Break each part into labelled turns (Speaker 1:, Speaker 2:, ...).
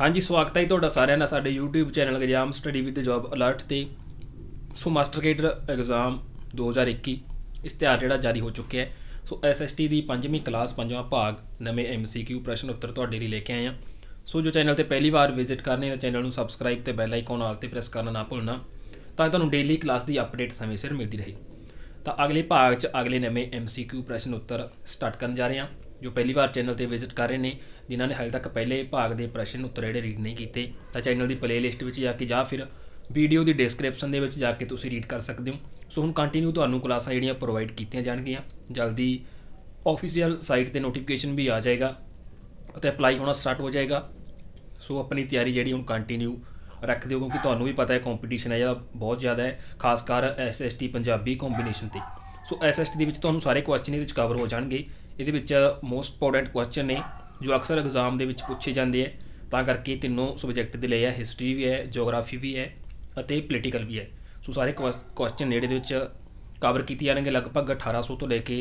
Speaker 1: ਹਾਂਜੀ ਸਵਾਗਤ ਹੈ ਤੁਹਾਡਾ ਸਾਰਿਆਂ ਦਾ ਸਾਡੇ YouTube channel exam study with job alert ਤੇ ਸੋ ਮਾਸਟਰ ਕੇਡਰ ਐਗਜ਼ਾਮ 2021 ਇਸ਼ਤਿਹਾਰ ਜਿਹੜਾ ਜਾਰੀ ਹੋ ਚੁੱਕਿਆ ਹੈ ਸੋ SST ਦੀ ਪੰਜਵੀਂ ਕਲਾਸ ਪੰਜਵਾਂ ਭਾਗ ਨਵੇਂ MCQ ਪ੍ਰਸ਼ਨ ਉੱਤਰ ਤੁਹਾਡੇ ਲਈ ਲੈ ਕੇ ਆਏ ਆ ਸੋ ਜੋ ਚੈਨਲ ਤੇ ਪਹਿਲੀ ਵਾਰ ਵਿਜ਼ਿਟ ਕਰਨੇ ਨੇ ਚੈਨਲ ਨੂੰ ਸਬਸਕ੍ਰਾਈਬ ਤੇ ਬੈਲ ਆਈਕਨ ਆਲ ਤੇ ਪ੍ਰੈਸ ਕਰਨਾ ਨਾ ਭੁੱਲਣਾ ਤਾਂ ਤੁਹਾਨੂੰ ਡੇਲੀ ਕਲਾਸ ਦੀ ਅਪਡੇਟ ਸਮੇਂ ਸਿਰ ਮਿਲਦੀ ਰਹੇ ਤਾਂ ਅਗਲੇ ਭਾਗ 'ਚ ਅਗਲੇ ਨਵੇਂ MCQ ਪ੍ਰਸ਼ਨ ਉੱਤਰ ਸਟਾਰਟ ਕਰਨ ਜਾ ਰਹੇ ਹਾਂ ਜੋ ਪਹਿਲੀ ਵਾਰ ਚੈਨਲ ਤੇ ਵਿਜ਼ਿਟ ਕਰ ਰਹੇ ਨੇ ਜਿਨ੍ਹਾਂ ਨੇ ਹਾਲੇ ਤੱਕ ਪਹਿਲੇ ਭਾਗ ਦੇ ਪ੍ਰਸ਼ਨ ਉੱਤਰ ਜਿਹੜੇ ਰੀਡ ਨਹੀਂ ਕੀਤੇ ਤਾਂ ਚੈਨਲ ਦੀ ਪਲੇਲਿਸਟ ਵਿੱਚ ਜਾ ਕੇ ਜਾਂ ਫਿਰ ਵੀਡੀਓ ਦੀ ਡਿਸਕ੍ਰਿਪਸ਼ਨ ਦੇ ਵਿੱਚ ਜਾ ਕੇ ਤੁਸੀਂ ਰੀਡ ਕਰ ਸਕਦੇ ਹੋ ਸੋ ਹੁਣ ਕੰਟੀਨਿਊ ਤੁਹਾਨੂੰ ਕਲਾਸਾਂ ਜਿਹੜੀਆਂ ਪ੍ਰੋਵਾਈਡ ਕੀਤੀਆਂ ਜਾਣਗੀਆਂ ਜਲਦੀ ਆਫੀਸ਼ੀਅਲ ਸਾਈਟ ਤੇ ਨੋਟੀਫਿਕੇਸ਼ਨ ਵੀ ਆ ਜਾਏਗਾ ਅਤੇ ਅਪਲਾਈ ਹੋਣਾ ਸਟਾਰਟ ਹੋ ਜਾਏਗਾ ਸੋ ਆਪਣੀ ਤਿਆਰੀ ਜਿਹੜੀ ਹੁਣ ਕੰਟੀਨਿਊ ਰੱਖ ਦਿਓ ਕਿਉਂਕਿ ਤੁਹਾਨੂੰ ਵੀ ਪਤਾ ਹੈ ਕੰਪੀਟੀਸ਼ਨ ਹੈ ਜਿਹੜਾ ਬਹੁਤ ਜ਼ਿਆਦਾ ਹੈ ਖਾਸ ਕਰ ਐਸਐਸਟੀ ਪੰਜਾਬੀ ਕੰਬੀਨੇਸ਼ਨ ਤੇ ਸੋ ਐਸਐਸਟੀ ਦੇ ਵਿੱਚ ਤੁਹਾਨੂੰ ਸਾਰੇ ਕੁਐਸਚਨ ਇਹਦੇ ਵਿੱਚ ਕਵਰ ਹੋ ਜਾਣਗੇ ਇਹਦੇ ਵਿੱਚ ਮੋਸਟ ਇੰਪੋਰਟੈਂਟ ਕੁਐਸਚਨ ਨੇ ਜੋ ਅਕਸਰ ਐਗਜ਼ਾਮ ਦੇ ਵਿੱਚ ਪੁੱਛੇ ਜਾਂਦੇ ਆ ਤਾਂ ਕਰਕੇ ਤਿੰਨੋਂ ਸਬਜੈਕਟ ਦੇ ਲਈ ਆ ਹਿਸਟਰੀ ਵੀ ਹੈ ਜੀਓਗ੍ਰਾਫੀ ਵੀ ਹੈ ਅਤੇ ਪੋਲੀਟੀਕਲ ਵੀ ਹੈ ਸੋ ਸਾਰੇ ਕੁਐਸਚਨ ਨੇੜੇ ਦੇ ਵਿੱਚ ਕਵਰ ਕੀਤੇ ਜਾਣਗੇ ਲਗਭਗ 1800 ਤੋਂ ਲੈ ਕੇ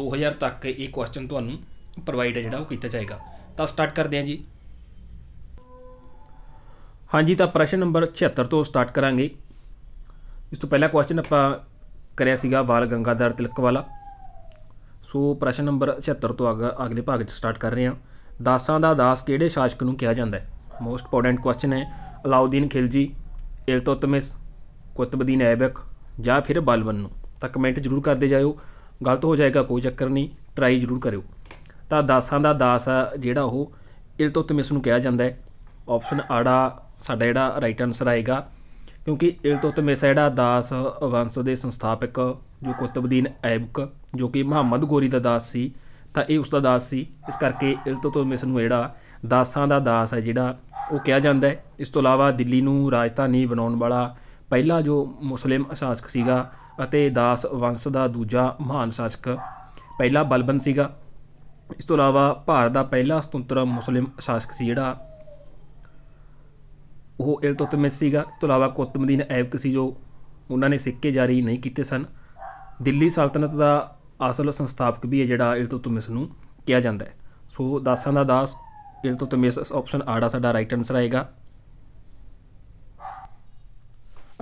Speaker 1: 2000 ਤੱਕ ਇਹ ਕੁਐਸਚਨ ਤੁਹਾਨੂੰ ਪ੍ਰੋਵਾਈਡ ਹੈ ਜਿਹੜਾ ਉਹ ਕੀਤਾ ਜਾਏਗਾ ਤਾਂ ਸਟਾਰਟ ਕਰਦੇ ਹਾਂ ਜੀ ਹਾਂਜੀ ਤਾਂ ਪ੍ਰਸ਼ਨ ਨੰਬਰ 76 ਤੋਂ ਸਟਾਰਟ ਕਰਾਂਗੇ ਇਸ ਤੋਂ ਪਹਿਲਾ ਕੁਐਸਚਨ ਆਪਾਂ ਕਰਿਆ ਸੀਗਾ ਵਾਲ ਗੰਗਾਧਰ ਤਿਲਕ ਵਾਲਾ ਸੋ ਪ੍ਰਸ਼ਨ ਨੰਬਰ 76 ਤੋਂ ਅਗਲੇ ਭਾਗ 'ਚ ਸਟਾਰਟ ਕਰ ਰਹੇ ਹਾਂ ਦਾਸਾਂ ਦਾ ਦਾਸ ਕਿਹੜੇ ਸ਼ਾਸਕ ਨੂੰ ਕਿਹਾ ਜਾਂਦਾ ਹੈ ਮੋਸਟ ਇੰਪੋਰਟੈਂਟ ਕੁਐਸਚਨ ਹੈ ਅਲਾਉਦੀਨ ਖਿਲਜੀ ਇਲਤੁਤਮਿਸ ਕੁਤਬਦੀਨ ਐਬਕ ਜਾਂ ਫਿਰ ਬਲਬਨ ਨੂੰ ਤਾਂ ਕਮੈਂਟ ਜ਼ਰੂਰ ਕਰਦੇ ਜਾਇਓ ਗਲਤ ਹੋ ਜਾਏਗਾ ਕੋਈ ਚੱਕਰ ਨਹੀਂ ਟਰਾਈ ਜ਼ਰੂਰ ਕਰਿਓ ਤਾਂ ਦਾਸਾਂ ਦਾ ਦਾਸ ਜਿਹੜਾ ਉਹ ਇਲਤੁਤਮਿਸ ਨੂੰ ਕਿਹਾ ਜਾਂਦਾ ਹੈ ਆਪਸ਼ਨ ਆੜਾ ਸਾਡਾ ਜਿਹੜਾ ਰਾਈਟ ਆਨਸਰ ਆਏਗਾ ਕਿਉਂਕਿ ਇਲਤੁਤਮਿਸ ਜਿਹੜਾ ਦਾਸ ਵੰਸ਼ ਦੇ ਸੰਸਥਾਪਕ ਜੋ ਕੁਤਬਦੀਨ ਐਬਕ ਜੋ ਕਿ ਮੁਹੰਮਦ ਗੋਰੀ ਦਾ ਦਾਸ ਸੀ ਤਾਂ ਇਹ ਉਸ ਦਾ ਦਾਸ ਸੀ ਇਸ ਕਰਕੇ ਇਲਤੁਤਮਿਸ ਨੂੰ ਜਿਹੜਾ ਦਾਸਾਂ ਦਾ ਦਾਸ ਹੈ ਜਿਹੜਾ ਉਹ ਕਿਹਾ ਜਾਂਦਾ ਹੈ ਇਸ ਤੋਂ ਇਲਾਵਾ ਦਿੱਲੀ ਨੂੰ ਰਾਜਧਾਨੀ ਬਣਾਉਣ ਵਾਲਾ ਪਹਿਲਾ ਜੋ ਮੁਸਲਿਮ ਸ਼ਾਸਕ ਸੀਗਾ ਅਤੇ ਦਾਸ ਵੰਸ਼ ਦਾ ਦੂਜਾ ਮਹਾਨ ਸ਼ਾਸਕ ਪਹਿਲਾ ਬਲਬਨ ਸੀਗਾ ਇਸ ਤੋਂ ਇਲਾਵਾ ਭਾਰਤ ਦਾ ਪਹਿਲਾ ਸੁਤੰਤਰ ਮੁਸਲਿਮ ਸ਼ਾਸਕ ਸੀ ਜਿਹੜਾ ਉਹ ਇਲਤੁਤਮਿਸ ਸੀਗਾ ਇਸ ਤੋਂ ਇਲਾਵਾ ਕੁਤਬਦੀਨ ਐਬਕ ਸੀ ਜੋ ਉਹਨਾਂ ਨੇ ਸਿੱਕੇ ਜਾਰੀ ਨਹੀਂ ਕੀਤੇ ਸਨ ਦਿੱਲੀ ਸਲਤਨਤ ਦਾ ਅਸਲ ਸੰਸਥਾਪਕ ਵੀ ਹੈ ਜਿਹੜਾ ਇਲਤੁਤਮਿਸ ਨੂੰ ਕਿਹਾ ਜਾਂਦਾ ਹੈ ਸੋ ਦਾਸਾਂ ਦਾ ਦਾਸ ਇਲਤੁਤਮਿਸ ਆਪਸ਼ਨ ਆੜਾ ਸਾਡਾ ਰਾਈਟ ਆਨਸਰ ਆਏਗਾ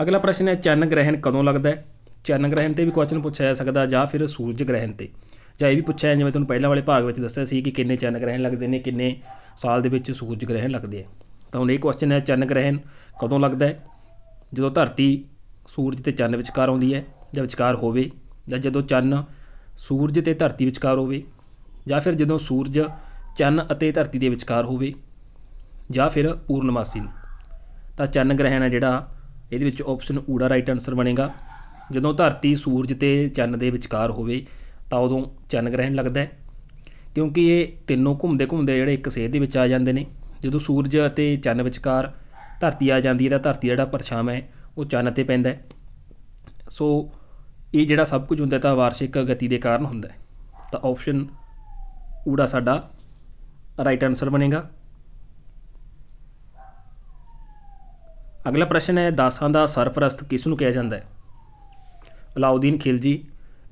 Speaker 1: ਅਗਲਾ ਪ੍ਰਸ਼ਨ ਹੈ ਚੰਨ ਗ੍ਰਹਿਣ ਕਦੋਂ ਲੱਗਦਾ ਹੈ ਚੰਨ ਗ੍ਰਹਿਣ ਤੇ ਵੀ ਕੁਐਸਚਨ ਪੁੱਛਿਆ ਜਾ ਸਕਦਾ ਜਾਂ ਫਿਰ ਸੂਰਜ ਗ੍ਰਹਿਣ ਤੇ ਜਾਂ ਇਹ ਵੀ ਪੁੱਛਿਆ ਜਿਵੇਂ ਤੁਹਾਨੂੰ ਪਹਿਲਾਂ ਵਾਲੇ ਭਾਗ ਵਿੱਚ ਦੱਸਿਆ ਸੀ ਕਿ ਕਿੰਨੇ ਚੰਨ ਗ੍ਰਹਿਣ ਲੱਗਦੇ ਨੇ ਕਿੰਨੇ ਸਾਲ ਦੇ ਵਿੱਚ ਸੂਰਜ ਗ੍ਰਹਿਣ ਲੱਗਦੇ ਆ ਤਾਂ ਹੁਣ ਇਹ ਕੁਐਸਚਨ ਹੈ ਚੰਨ ਗ੍ਰਹਿਣ ਕਦੋਂ ਲੱਗਦਾ ਹੈ ਜਦੋਂ ਧਰਤੀ ਸੂਰਜ ਤੇ ਚੰਨ ਵਿਚਕਾਰ ਆਉਂਦੀ ਹੈ ਜਾਂ ਵਿਚਕਾਰ ਹੋਵੇ ਜਾਂ ਜਦੋਂ ਚੰਨ ਸੂਰਜ ਤੇ ਧਰਤੀ ਵਿਚਕਾਰ ਹੋਵੇ ਜਾਂ ਫਿਰ ਜਦੋਂ ਸੂਰਜ ਚੰਨ ਅਤੇ ਧਰਤੀ ਦੇ ਵਿਚਕਾਰ ਹੋਵੇ ਜਾਂ ਫਿਰ ਪੂਰਨਮਾਸੀ ਨੂੰ ਤਾਂ ਚੰਨ ਗ੍ਰਹਿਣ ਹੈ ਜਿਹੜਾ ਇਹਦੇ ਵਿੱਚ ਆਪਸ਼ਨ ਊੜਾ ਰਾਈਟ ਆਨਸਰ ਬਣੇਗਾ ਜਦੋਂ ਧਰਤੀ ਸੂਰਜ ਤੇ ਚੰਨ ਦੇ ਵਿਚਕਾਰ ਹੋਵੇ ਤਾਂ ਉਦੋਂ ਚੰਨ ਗ੍ਰਹਿਣ ਲੱਗਦਾ ਹੈ ਕਿਉਂਕਿ ਇਹ ਤਿੰਨੋਂ ਘੁੰਮਦੇ ਘੁੰਮਦੇ ਜਿਹੜੇ ਇੱਕ ਸੇਧ ਦੇ ਵਿੱਚ ਆ ਜਾਂਦੇ ਨੇ ਜਦੋਂ ਸੂਰਜ ਅਤੇ ਚੰਨ ਵਿਚਕਾਰ ਧਰਤੀ ਆ ਜਾਂਦੀ ਹੈ ਤਾਂ ਧਰਤੀ ਜਿਹੜਾ ਪਰਛਾਵਾਂ ਹੈ ਉਹ ਚੰਨ ਤੇ ਪੈਂਦਾ ਹੈ ਸੋ ਇਹ ਜਿਹੜਾ ਸਭ ਕੁਝ ਹੁੰਦਾ ਤਾਂ ਵਾਰਸ਼ਿਕ ਗਤੀ ਦੇ ਕਾਰਨ ਹੁੰਦਾ ਹੈ ਤਾਂ ਆਪਸ਼ਨ ਊੜਾ ਸਾਡਾ ਰਾਈਟ ਆਨਸਰ ਬਣੇਗਾ ਅਗਲਾ ਪ੍ਰਸ਼ਨ ਹੈ ਦਾਸਾਂ ਦਾ ਸਰਪ੍ਰਸਤ ਕਿਸ ਨੂੰ ਕਿਹਾ ਜਾਂਦਾ ਹੈ ਅਲਾਉਦੀਨ ਖਿਲਜੀ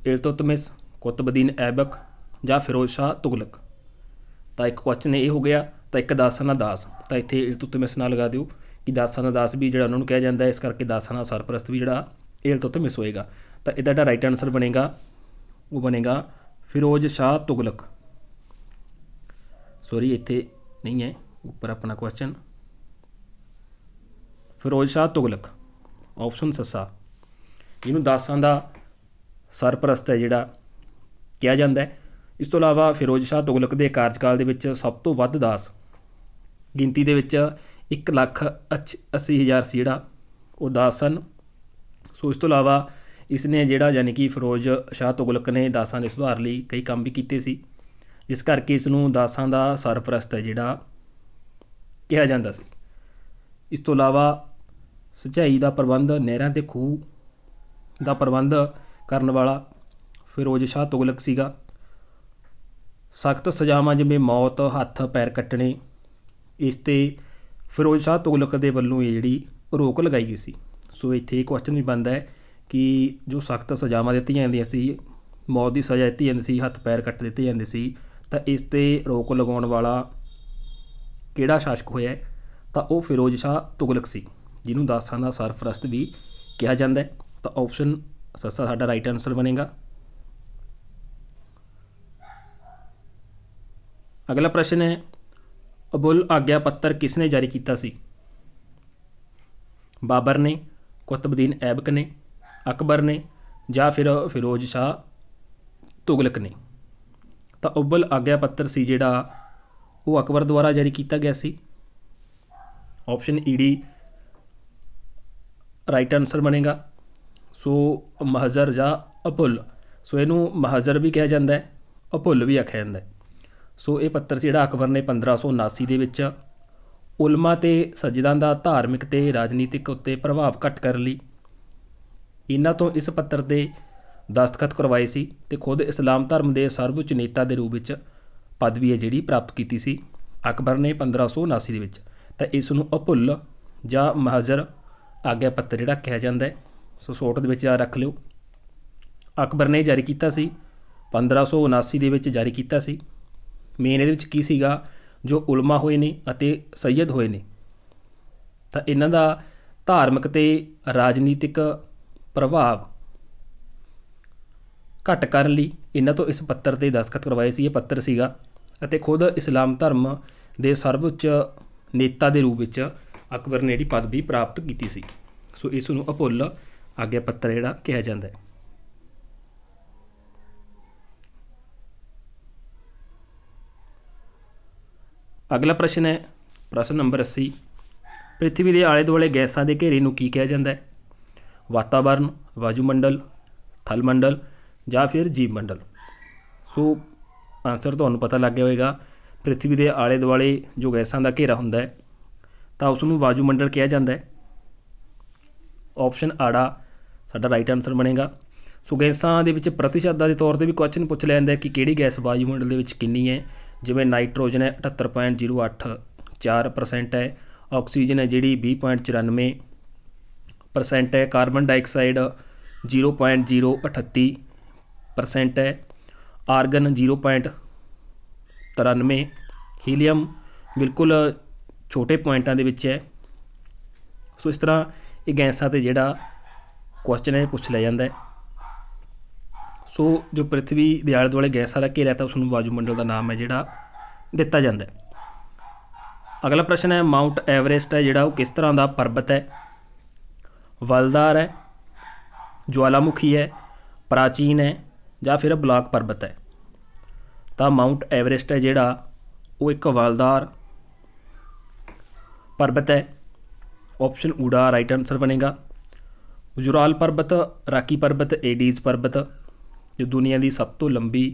Speaker 1: ਇਲਤੁਤਮਿਸ ਕੁਤਬਦੀਨ ਐਬਕ ਜਾਂ ਫਿਰੋਜ਼ ਸ਼ਾਹ ਤੁਗਲਕ ਤਾਂ ਇੱਕ ਕੁਐਸਚਨ ਇਹ ਹੋ ਗਿਆ ਤਾਂ ਇੱਕ ਦਾਸਾਂ ਦਾ ਦਾਸ ਤਾਂ ਇੱਥੇ ਇਲਤੁਤਮਿਸ ਨਾਲ ਲਗਾ ਦਿਓ ਕਿ ਦਾਸਾਂ ਦਾ ਦਾਸ ਵੀ ਜਿਹੜਾ ਉਹਨਾਂ ਨੂੰ ਕਿਹਾ ਜਾਂਦਾ ਹੈ ਇਸ ਕਰਕੇ ਦਾਸਾਂ ਦਾ ਸਰਪ੍ਰਸਤ ਵੀ ਜਿਹੜਾ ਇਲਤੁਤਮਿਸ ਹੋਏਗਾ ਤਾਂ ਇਹਦਾ ਜਿਹੜਾ ਰਾਈਟ ਆਨਸਰ ਬਣੇਗਾ ਉਹ ਬਣੇਗਾ ਫਿਰੋਜ਼ ਸ਼ਾਹ ਤੁਗਲਕ ਸੌਰੀ ਇੱਥੇ ਨਹੀਂ ਹੈ ਉੱਪਰ ਆਪਣਾ ਕੁਐਸਚਨ ਫਿਰੋਜ਼ ਸ਼ਾਹ ਤੁਗਲਕ ਆਪਸ਼ਨ ਸੱਸਾ ਇਹਨੂੰ ਦਾਸਾਂ ਦਾ ਸਰਪ੍ਰਸਤ ਹੈ ਜਿਹੜਾ ਕਿਹਾ ਜਾਂਦਾ ਹੈ ਇਸ ਤੋਂ ਇਲਾਵਾ ਫਿਰੋਜ਼ ਸ਼ਾਹ ਤੁਗਲਕ ਦੇ ਕਾਰਜਕਾਲ ਦੇ ਵਿੱਚ ਸਭ ਤੋਂ ਵੱਧ ਦਾਸ ਗਿਣਤੀ ਦੇ ਵਿੱਚ 1 ਲੱਖ ਹਜ਼ਾਰ ਸੀ ਜਿਹੜਾ ਉਹ ਦਾਸ ਸਨ ਸੋ ਇਸ ਤੋਂ ਇਲਾਵਾ ਇਸ ਨੇ ਜਿਹੜਾ ਯਾਨੀ ਕਿ ਫਿਰੋਜ਼ ਸ਼ਾਹ ਤੁਗਲਕ ਨੇ ਦਾਸਾਂ ਦੇ ਸੁਧਾਰ ਲਈ ਕਈ ਕੰਮ ਵੀ ਕੀਤੇ ਸੀ ਜਿਸ ਕਰਕੇ ਇਸ ਨੂੰ ਦਾਸਾਂ ਦਾ ਸਰਪ੍ਰਸਤ ਹੈ ਜਿਹੜਾ ਕਿਹਾ ਜਾਂਦਾ ਸੀ ਇਸ ਤੋਂ ਇਲਾਵਾ ਸਚਾਈ ਦਾ ਪ੍ਰਬੰਧ ਨਹਿਰਾਂ ਤੇ ਖੂਹ ਦਾ ਪ੍ਰਬੰਧ ਕਰਨ ਵਾਲਾ ਫਿਰੋਜ਼ ਸ਼ਾਹ ਤੁਗਲਕ ਸੀਗਾ ਸਖਤ ਸਜ਼ਾਵਾਂ ਜਿਵੇਂ ਮੌਤ ਹੱਥ ਪੈਰ ਕੱਟਣੇ ਇਸ ਤੇ ਫਿਰੋਜ਼ ਸ਼ਾਹ ਤੁਗਲਕ ਦੇ ਵੱਲੋਂ ਇਹ ਜਿਹੜੀ ਰੋਕ ਲਗਾਈ ਗਈ ਸੀ ਸੋ ਇੱਥੇ ਕੁਐਸਚਨ ਵੀ ਬੰਦਾ ਹੈ ਕਿ ਜੋ ਸਖਤ ਸਜ਼ਾਵਾਂ ਦਿੱਤੀਆਂ ਜਾਂਦੀਆਂ ਸੀ ਮੌਤ ਦੀ ਸਜ਼ਾ ਦਿੱਤੀ ਜਾਂਦੀ ਸੀ ਹੱਥ ਪੈਰ ਕੱਟ ਦਿੱਤੇ ਜਾਂਦੇ ਸੀ ਤਾਂ ਇਸ ਤੇ ਰੋਕ ਲਗਾਉਣ ਵਾਲਾ ਕਿਹੜਾ ਸ਼ਾਸਕ ਹੋਇਆ ਤਾਂ ਉਹ ਫਿਰੋਜ਼ ਸ਼ਾਹ ਤੁਗਲਕ ਸੀ ਜਿਹਨੂੰ ਦਾਸਾਂ ਦਾ ਸਰਫਰਸਤ ਵੀ ਕਿਹਾ ਜਾਂਦਾ ਹੈ ਤਾਂ ਆਪਸ਼ਨ ਸੱਸਾ ਸਾਡਾ ਰਾਈਟ ਆਨਸਰ ਬਣੇਗਾ ਅਗਲਾ ਪ੍ਰਸ਼ਨ ਹੈ ਅਬੁਲ ਆਗਿਆ ਪੱਤਰ ਕਿਸ ਨੇ ਜਾਰੀ ਕੀਤਾ ਸੀ ਬਾਬਰ ਨੇ ਕੁਤਬਦੀਨ ਐਬਕ ਨੇ ਅਕਬਰ ਨੇ ਜਾਂ ਫਿਰ ਫਿਰੋਜ਼ ਸ਼ਾਹ ਤੁਗਲਕ ਨੇ ਤਾਂ ਉਬਲ ਆਗਿਆ ਪੱਤਰ ਸੀ ਜਿਹੜਾ ਉਹ ਅਕਬਰ ਦੁਆਰਾ ਜਾਰੀ ਕੀਤਾ ਗਿਆ ਸੀ ਆਪਸ਼ਨ ਈਡੀ ਰਾਈਟ ਆਨਸਰ ਬਣੇਗਾ ਸੋ ਮਹਜ਼ਰ ਜਾਂ ਅਪੁੱਲ ਸੋ ਇਹਨੂੰ ਮਹਜ਼ਰ ਵੀ ਕਿਹਾ ਜਾਂਦਾ ਹੈ ਅਪੁੱਲ ਵੀ ਆਖਿਆ ਜਾਂਦਾ ਹੈ ਸੋ ਇਹ ਪੱਤਰ ਸੀ ਜਿਹੜਾ ਅਕਬਰ ਨੇ 1579 ਦੇ ਵਿੱਚ ਉਲਮਾ ਤੇ ਸੱਜਦਾਂ ਦਾ ਧਾਰਮਿਕ ਤੇ ਰਾਜਨੀਤਿਕ ਉੱਤੇ ਪ੍ਰਭਾਵ ਘਟ ਕਰ ਲਈ ਇਹਨਾਂ ਤੋਂ ਇਸ ਪੱਤਰ ਤੇ ਦਸਤਖਤ ਕਰਵਾਏ ਸੀ ਤੇ ਖੁਦ ਇਸਲਾਮ ਧਰਮ ਦੇ ਸਰਵਉੱਚ ਨੇਤਾ ਦੇ ਰੂਪ ਵਿੱਚ ਪਦਵੀ ਹੈ ਜਿਹੜੀ ਪ੍ਰਾਪਤ ਕੀਤੀ ਸੀ ਅਕਬਰ ਨੇ 1579 ਦੇ ਵਿੱਚ ਤਾਂ ਇਸ ਨੂੰ ਅਪੁੱਲ ਜਾਂ ਮਹਜ਼ਰ ਆਗਿਆ ਪੱਤਰ ਜਿਹੜਾ ਕਿਹਾ ਜਾਂਦਾ ਹੈ ਸੋ ਸੋਟ ਦੇ ਵਿੱਚ ਆ ਰੱਖ ਲਿਓ ਅਕਬਰ ਨੇ ਜਾਰੀ ਕੀਤਾ ਸੀ 1579 ਦੇ ਵਿੱਚ ਜਾਰੀ ਕੀਤਾ ਸੀ ਮੇਨ ਇਹਦੇ ਵਿੱਚ ਕੀ ਸੀਗਾ ਜੋ ਉਲਮਾ ਹੋਏ ਨੇ ਅਤੇ ਸੈਦ ਹੋਏ ਨੇ ਤਾਂ ਇਹਨਾਂ ਦਾ ਧਾਰਮਿਕ ਤੇ ਰਾਜਨੀਤਿਕ ਪ੍ਰਭਾਵ ਘਟ ਕਰਨ ਲਈ ਇਹਨਾਂ ਤੋਂ ਇਸ ਪੱਤਰ ਤੇ ਦਸਖਤ ਕਰਵਾਏ ਸੀ ਇਹ ਪੱਤਰ ਸੀਗਾ ਅਤੇ ਖੁਦ ਇਸਲਾਮ ਧਰਮ ਦੇ ਸਰਵਉੱਚ ਨੇਤਾ ਦੇ ਰੂਪ ਵਿੱਚ ਅਕਬਰ ਨੇ ਜਿਹੜੀ ਪਦਵੀ ਪ੍ਰਾਪਤ ਕੀਤੀ ਸੀ ਸੋ ਇਸ ਨੂੰ ਅਪੁੱਲ ਆਗਿਆ ਪੱਤਰ ਜਿਹੜਾ ਕਿਹਾ ਜਾਂਦਾ ਹੈ ਅਗਲਾ ਪ੍ਰਸ਼ਨ ਹੈ ਪ੍ਰਸ਼ਨ ਨੰਬਰ 80 ਪ੍ਰithvi ਦੇ ਆਲੇ ਦੁਆਲੇ ਗੈਸਾਂ ਦੇ ਘੇਰੇ ਨੂੰ ਕੀ ਕਿਹਾ ਜਾਂਦਾ ਹੈ वातावरण ਮੰਡਲ ਥਲ ਮੰਡਲ ਜਾਂ ਫਿਰ ਜੀਵ ਮੰਡਲ ਸੋ ਆਨਸਰ ਤੁਹਾਨੂੰ ਪਤਾ ਲੱਗ ਗਿਆ ਹੋਵੇਗਾ ਪ੍ਰithvi ਦੇ ਆਲੇ ਦੁਆਲੇ ਜੋ ਗੈਸਾਂ ਦਾ ਘੇਰਾ ਹੁੰਦਾ ਹੈ ਤਾਂ ਉਸ ਨੂੰ ਵਾਯੂਮੰਡਲ ਕਿਹਾ ਜਾਂਦਾ ਹੈ ਆਪਸ਼ਨ ਆੜਾ ਸਾਡਾ ਰਾਈਟ ਆਨਸਰ ਬਣੇਗਾ ਸੋ ਗੈਸਾਂ ਦੇ ਵਿੱਚ ਪ੍ਰਤੀਸ਼ਤ ਦੇ ਤੌਰ ਤੇ ਵੀ ਕੁਐਸਚਨ ਪੁੱਛ ਲਿਆ ਜਾਂਦਾ ਹੈ ਕਿ ਕਿਹੜੀ ਗੈਸ ਵਾਯੂਮੰਡਲ ਦੇ ਵਿੱਚ ਕਿੰਨੀ ਹੈ ਜਿਵੇਂ ਨਾਈਟ੍ਰੋਜਨ ਹੈ 78.08 4% ਹੈ ਆਕਸੀਜਨ ਹੈ ਜਿਹੜੀ 20.94 ਪਰਸੈਂਟ ਹੈ ਕਾਰਬਨ ਡਾਈਆਕਸਾਈਡ 0.038 ਪਰਸੈਂਟ ਹੈ ਆਰਗਨ 0.93 ਹੀਲੀਅਮ ਬਿਲਕੁਲ ਛੋਟੇ ਪੁਆਇੰਟਾਂ ਦੇ ਵਿੱਚ ਹੈ ਸੋ ਇਸ ਤਰ੍ਹਾਂ ਇਹ ਗੈਸਾਂ ਤੇ ਜਿਹੜਾ ਕੁਐਸਚਨ ਹੈ ਪੁੱਛ ਲਿਆ ਜਾਂਦਾ ਹੈ ਸੋ ਜੋ ਪ੍ਰithvi ਦੇ ਆਲੇ ਦੁਆਲੇ ਗੈਸਾਂ ਦਾ ਘੇਰਾ ਤਾਂ ਉਸ ਨੂੰ ਵਾਯੂਮੰਡਲ ਦਾ ਨਾਮ ਹੈ ਜਿਹੜਾ ਦਿੱਤਾ ਜਾਂਦਾ ਹੈ ਅਗਲਾ ਪ੍ਰਸ਼ਨ ਹੈ ਮਾਉਂਟ ਐਵਰੇਸਟ ਹੈ ਜਿਹੜਾ ਉਹ ਕਿਸ ਤਰ੍ਹਾਂ ਦਾ ਪਰਬਤ ਹੈ ਵਲਦਾਰ ਹੈ ਜਵਾਲਾਮੁਖੀ ਹੈ ਪ੍ਰਾਚੀਨ ਹੈ ਜਾਂ ਫਿਰ ਬਲਾਕ ਪਰਬਤ ਹੈ ਤਾਂ ਮਾਉਂਟ ਐਵਰੈਸਟ ਹੈ ਜਿਹੜਾ ਉਹ ਇੱਕ ਵਲਦਾਰ ਪਰਬਤ ਹੈ ਆਪਸ਼ਨ ਊੜਾ ਰਾਈਟ ਆਨਸਰ ਬਣੇਗਾ ਜੁਰਾਲ ਪਰਬਤ ਰਾਕੀ ਪਰਬਤ ਏਡੀਜ਼ ਪਰਬਤ ਜੋ ਦੁਨੀਆ ਦੀ ਸਭ ਤੋਂ ਲੰਬੀ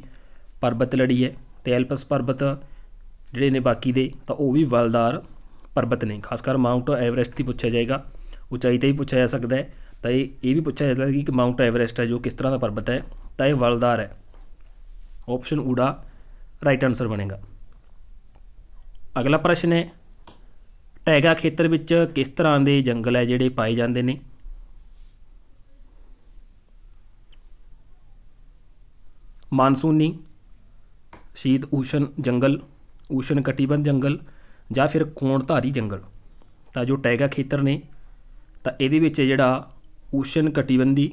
Speaker 1: ਪਰਬਤ ਲੜੀ ਹੈ ਤੇ ਐਲਪਸ ਪਰਬਤ ਜਿਹੜੇ ਨੇ ਬਾਕੀ ਦੇ ਤਾਂ ਉਹ ਵੀ ਵਲਦਾਰ ਪਰਬਤ ਨੇ ਖਾਸ ਕਰ ਮਾਉਂਟ ਐਵਰੈਸਟ ਦੀ ਪੁੱਛਿਆ ਜਾਏਗਾ ਉਚਾਈ ਤੇ ਵੀ ਪੁੱਛਿਆ ਜਾ ਸਕਦਾ ਹੈ ਤਾਂ ਇਹ ਇਹ ਵੀ ਪੁੱਛਿਆ ਜਾ ਸਕਦਾ ਹੈ ਕਿ ਮਾਊਂਟ ਐਵਰੈਸਟ ਹੈ ਜੋ ਕਿਸ ਤਰ੍ਹਾਂ ਦਾ ਪਰਬਤ ਹੈ ਤਾਂ ਇਹ ਵਲਦਾਰ ਹੈ ਆਪਸ਼ਨ ਊੜਾ ਰਾਈਟ ਆਨਸਰ ਬਣੇਗਾ ਅਗਲਾ ਪ੍ਰਸ਼ਨ ਹੈ ਟੈਗਾ ਖੇਤਰ ਵਿੱਚ ਕਿਸ ਤਰ੍ਹਾਂ ਦੇ ਜੰਗਲ ਹੈ ਜਿਹੜੇ ਪਾਏ ਜਾਂਦੇ ਨੇ ਮਾਨਸੂਨੀ ਸ਼ੀਤ ਊਸ਼ਨ ਜੰਗਲ ਊਸ਼ਨ ਕਟੀਬੰਧ ਜੰਗਲ ਜਾਂ ਫਿਰ ਕੋਣਧਾਰੀ ਜੰਗਲ ਤਾਂ ਜੋ ਟੈਗਾ ਖੇਤਰ ਨੇ ਤਾਂ ਇਹਦੇ ਵਿੱਚ ਜਿਹੜਾ ਓਸ਼ਨ ਕਟਿਬੰਦੀ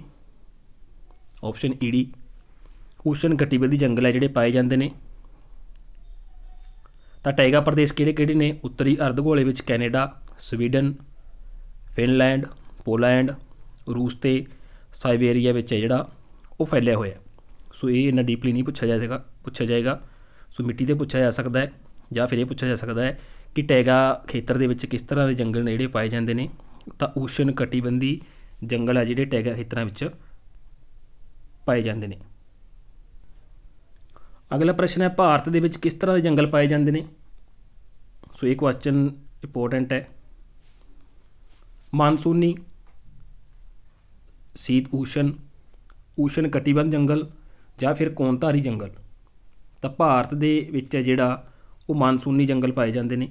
Speaker 1: ਆਪਸ਼ਨ e ਈਡੀ ਓਸ਼ਨ ਕਟਿਬੰਦੀ ਜੰਗਲ ਹੈ ਜਿਹੜੇ ਪਾਏ ਜਾਂਦੇ ਨੇ ਤਾਂ ਟਾਈਗਾ ਪ੍ਰਦੇਸ਼ ਕਿਹੜੇ ਕਿਹੜੇ ਨੇ ਉੱਤਰੀ ਅਰਧਗੋਲੇ ਵਿੱਚ ਕੈਨੇਡਾ ਸਵੀਡਨ ਫਿਨਲੈਂਡ ਪੋਲੈਂਡ ਰੂਸ ਤੇ ਸਾਈਬੇਰੀਆ ਵਿੱਚ ਹੈ ਜਿਹੜਾ ਉਹ ਫੈਲਿਆ ਹੋਇਆ ਸੋ ਇਹ ਇਨਾ ਡੀਪਲੀ ਨਹੀਂ ਪੁੱਛਿਆ ਜਾਏਗਾ ਪੁੱਛਿਆ ਜਾਏਗਾ ਸੋ ਮਿੱਟੀ ਤੇ ਪੁੱਛਿਆ ਜਾ ਸਕਦਾ ਹੈ ਜਾਂ ਫਿਰ ਇਹ ਪੁੱਛਿਆ ਜਾ ਸਕਦਾ ਹੈ ਕਿ ਟੈਗਾ ਖੇਤਰ ਦੇ ਵਿੱਚ ਕਿਸ ਤਰ੍ਹਾਂ ਦੇ ਜੰਗਲ ਨੇ ਜਿਹੜੇ ਪਾਏ ਜਾਂਦੇ ਨੇ ਤਾਂ ਓਸ਼ਨ ਕਟੀਬੰਦੀ ਜੰਗਲ ਆ ਜਿਹੜੇ ਟੈਗਾ ਖੇਤਰਾਂ ਵਿੱਚ ਪਾਏ ਜਾਂਦੇ ਨੇ ਅਗਲਾ ਪ੍ਰਸ਼ਨ ਹੈ ਭਾਰਤ ਦੇ ਵਿੱਚ ਕਿਸ ਤਰ੍ਹਾਂ ਦੇ ਜੰਗਲ ਪਾਏ ਜਾਂਦੇ ਨੇ ਸੋ ਇਹ ਕੁਐਸਚਨ ਇੰਪੋਰਟੈਂਟ ਹੈ ਮਾਨਸੂਨੀ ਸੀਤ ਓਸ਼ਨ ਊਸ਼ਨ ਕਟੀਬੰਧ ਜੰਗਲ ਜਾਂ ਫਿਰ ਕੋਨਧਾਰੀ ਜੰਗਲ ਤਾਂ ਭਾਰਤ ਦੇ ਵਿੱਚ ਜਿਹੜਾ ਉਹ ਮਾਨਸੂਨੀ ਜੰਗਲ ਪਾਏ ਜਾਂਦੇ ਨੇ